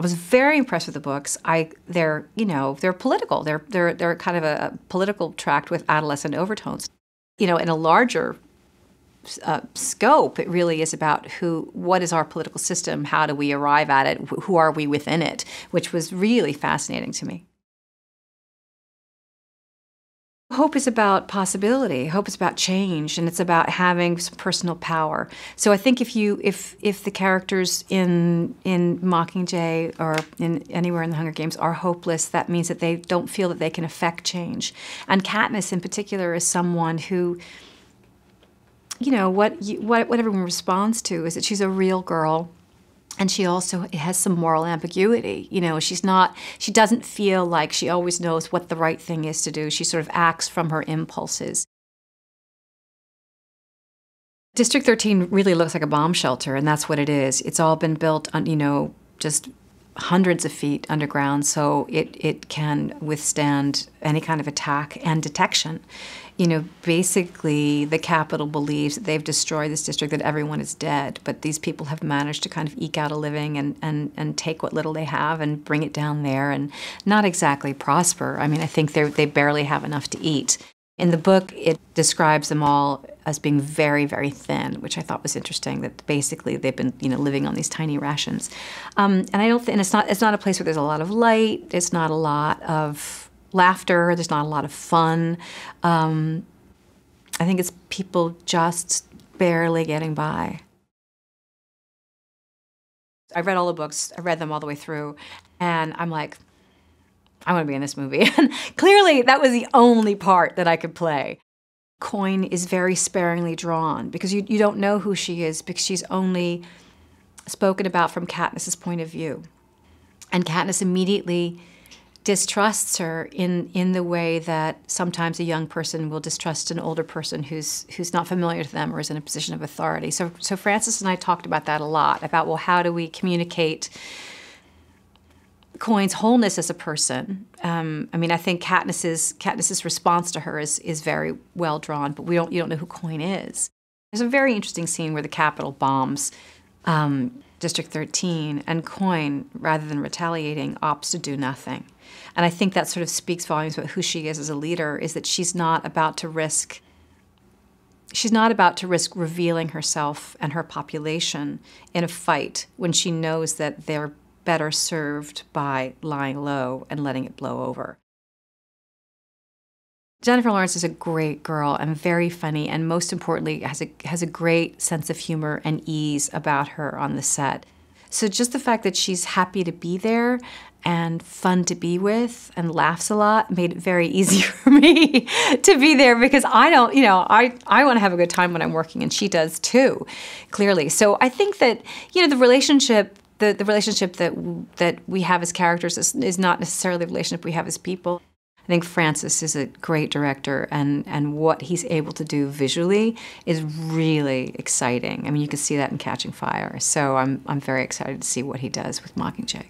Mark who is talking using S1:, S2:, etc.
S1: I was very impressed with the books. I they're you know they're political. They're they're they're kind of a, political tract with adolescent overtones. You know, in a larger uh, scope, it really is about who, what is our political system? How do we arrive at it? Who are we within it? Which was really fascinating to me. hope is about possibility. Hope is about change, and it's about having some personal power. So I think if you if if the characters in in Mockingjay or in anywhere in the Hunger Games are hopeless, that means that they don't feel that they can affect change. And Katniss, in particular, is someone who. You know what? You, what, what everyone responds to is that she's a real girl and she also has some moral ambiguity you know she's not she doesn't feel like she always knows what the right thing is to do she sort of acts from her impulses district 13 really looks like a bomb shelter and that's what it is it's all been built on you know just hundreds of feet underground, so it, it can withstand any kind of attack and detection. You know, basically, the capital believes that they've destroyed this district, that everyone is dead, but these people have managed to kind of eke out a living and, and, and take what little they have and bring it down there and not exactly prosper. I mean, I think they barely have enough to eat. In the book, it describes them all as being very, very thin, which I thought was interesting. That basically they've been, you know, living on these tiny rations, um, and I don't. Th- and it's not. It's not a place where there's a lot of light. It's not a lot of laughter. There's not a lot of fun. Um, I think it's people just barely getting by. I read all the books. I read them all the way through, and I'm like, I want to be in this movie. And clearly, that was the only part that I could play. Coin is very sparingly drawn because you, you don't know who she is because she's only spoken about from Katniss's point of view. And Katniss immediately distrusts her in, in the way that sometimes a young person will distrust an older person who's, who's not familiar to them or is in a position of authority. So, so Francis and I talked about that a lot, about, well, how do we communicate Coin's wholeness as a person. Um, I mean, I think Katniss's Katniss's response to her is is very well drawn, but we don't you don't know who Coin is. There's a very interesting scene where the Capitol bombs um, District 13, and Coin, rather than retaliating, opts to do nothing. And I think that sort of speaks volumes about who she is as a leader. Is that she's not about to risk. She's not about to risk revealing herself and her population in a fight when she knows that they're better served by lying low and letting it blow over. Jennifer Lawrence is a great girl and very funny, and most importantly, has a, has a great sense of humor and ease about her on the set. So, just the fact that she's happy to be there and fun to be with and laughs a lot made it very easy for me to be there because I don't, you know, I, I want to have a good time when I'm working and she does too, clearly. So I think that, you know, the relationship the, the relationship that that we have as characters is, is not necessarily the relationship we have as people. I think Francis is a great director, and and what he's able to do visually is really exciting. I mean, you can see that in Catching Fire. So I'm I'm very excited to see what he does with Mockingjay.